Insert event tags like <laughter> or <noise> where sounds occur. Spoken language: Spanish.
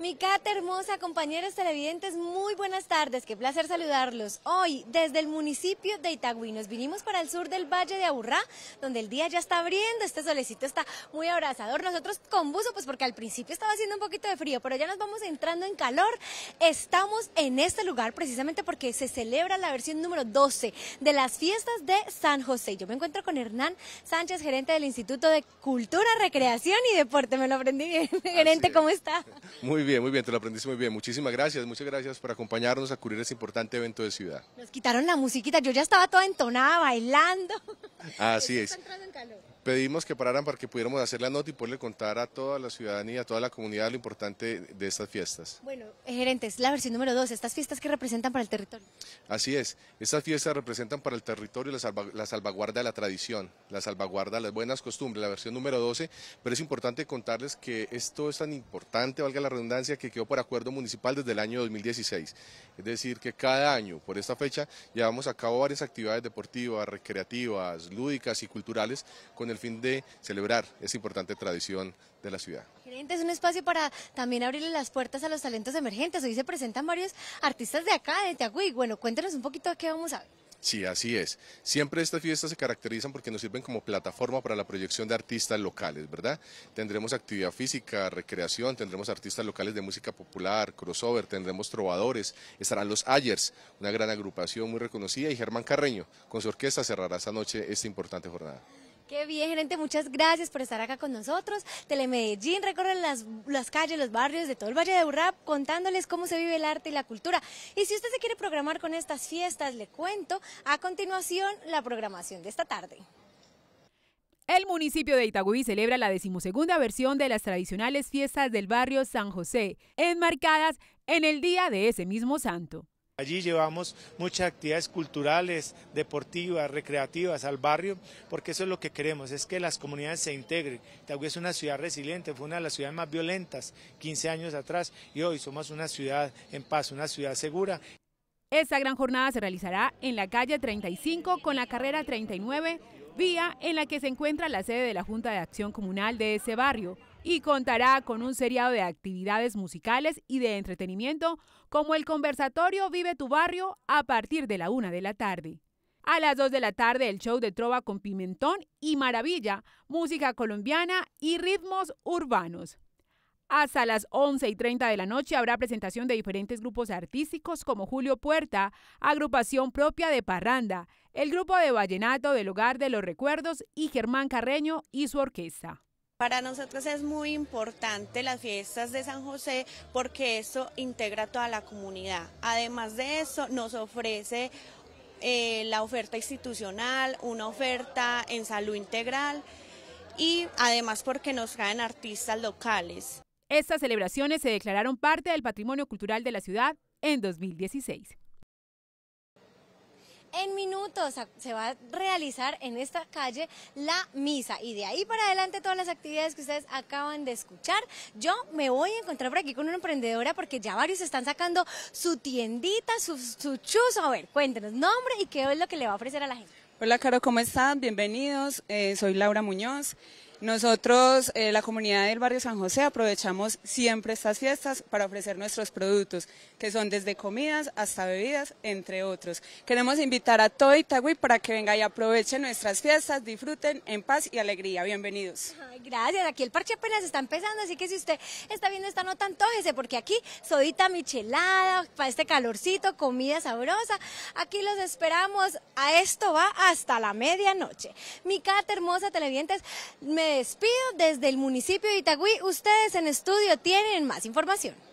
Mi Cata hermosa, compañeros televidentes, muy buenas tardes, qué placer saludarlos. Hoy, desde el municipio de Itagüí, nos vinimos para el sur del Valle de Aburrá, donde el día ya está abriendo, este solecito está muy abrazador. Nosotros con buzo, pues porque al principio estaba haciendo un poquito de frío, pero ya nos vamos entrando en calor. Estamos en este lugar precisamente porque se celebra la versión número 12 de las fiestas de San José. Yo me encuentro con Hernán Sánchez, gerente del Instituto de Cultura, Recreación y Deporte, me lo aprendí bien. <laughs> gerente, ¿cómo está? Muy bien bien, muy bien, te lo aprendiste muy bien. Muchísimas gracias, muchas gracias por acompañarnos a cubrir este importante evento de ciudad. Nos quitaron la musiquita, yo ya estaba toda entonada, bailando. <laughs> Así es. Pedimos que pararan para que pudiéramos hacer la nota y poderle contar a toda la ciudadanía, a toda la comunidad lo importante de estas fiestas. Bueno, eh, gerentes, la versión número dos, estas fiestas que representan para el territorio. Así es, estas fiestas representan para el territorio la, la salvaguarda de la tradición, la salvaguarda, las buenas costumbres, la versión número 12, pero es importante contarles que esto es tan importante, valga la redundancia, que quedó por acuerdo municipal desde el año 2016. Es decir, que cada año, por esta fecha, llevamos a cabo varias actividades deportivas, recreativas, lúdicas y culturales con el fin de celebrar esa importante tradición de la ciudad. es un espacio para también abrirle las puertas a los talentos emergentes. Hoy se presentan varios artistas de acá, de Teagüí. Bueno, cuéntanos un poquito de qué vamos a ver. Sí, así es. Siempre estas fiestas se caracterizan porque nos sirven como plataforma para la proyección de artistas locales, ¿verdad? Tendremos actividad física, recreación, tendremos artistas locales de música popular, crossover, tendremos trovadores, estarán los Ayers, una gran agrupación muy reconocida, y Germán Carreño, con su orquesta cerrará esta noche esta importante jornada. Qué bien, gerente, muchas gracias por estar acá con nosotros. Telemedellín recorre las, las calles, los barrios de todo el Valle de Urrap, contándoles cómo se vive el arte y la cultura. Y si usted se quiere programar con estas fiestas, le cuento a continuación la programación de esta tarde. El municipio de Itagüí celebra la decimosegunda versión de las tradicionales fiestas del barrio San José, enmarcadas en el día de ese mismo santo. Allí llevamos muchas actividades culturales, deportivas, recreativas al barrio, porque eso es lo que queremos, es que las comunidades se integren. Itagüí es una ciudad resiliente, fue una de las ciudades más violentas 15 años atrás y hoy somos una ciudad en paz, una ciudad segura. Esta gran jornada se realizará en la calle 35 con la carrera 39, vía en la que se encuentra la sede de la Junta de Acción Comunal de ese barrio y contará con un seriado de actividades musicales y de entretenimiento como el conversatorio Vive tu barrio a partir de la una de la tarde. A las 2 de la tarde el show de Trova con Pimentón y Maravilla, música colombiana y ritmos urbanos. Hasta las once y treinta de la noche habrá presentación de diferentes grupos artísticos como Julio Puerta, agrupación propia de Parranda, el grupo de Vallenato del Hogar de los Recuerdos y Germán Carreño y su orquesta. Para nosotros es muy importante las fiestas de San José porque eso integra toda la comunidad. Además de eso, nos ofrece eh, la oferta institucional, una oferta en salud integral y además porque nos traen artistas locales. Estas celebraciones se declararon parte del patrimonio cultural de la ciudad en 2016 en minutos se va a realizar en esta calle la misa y de ahí para adelante todas las actividades que ustedes acaban de escuchar. Yo me voy a encontrar por aquí con una emprendedora porque ya varios están sacando su tiendita, su, chuzo. A ver, cuéntenos nombre y qué es lo que le va a ofrecer a la gente. Hola Caro, ¿cómo estás? Bienvenidos. Eh, soy Laura Muñoz. Nosotros, eh, la comunidad del barrio San José, aprovechamos siempre estas fiestas para ofrecer nuestros productos, que son desde comidas hasta bebidas, entre otros. Queremos invitar a todo Itagüí para que venga y aproveche nuestras fiestas, disfruten en paz y alegría. Bienvenidos. Ay, gracias, aquí el parche apenas está empezando, así que si usted está viendo esta nota, antójese, porque aquí sodita michelada, para este calorcito, comida sabrosa. Aquí los esperamos, a esto va hasta la medianoche. Mi cata hermosa, televidentes, me despido desde el municipio de Itagüí. Ustedes en estudio tienen más información.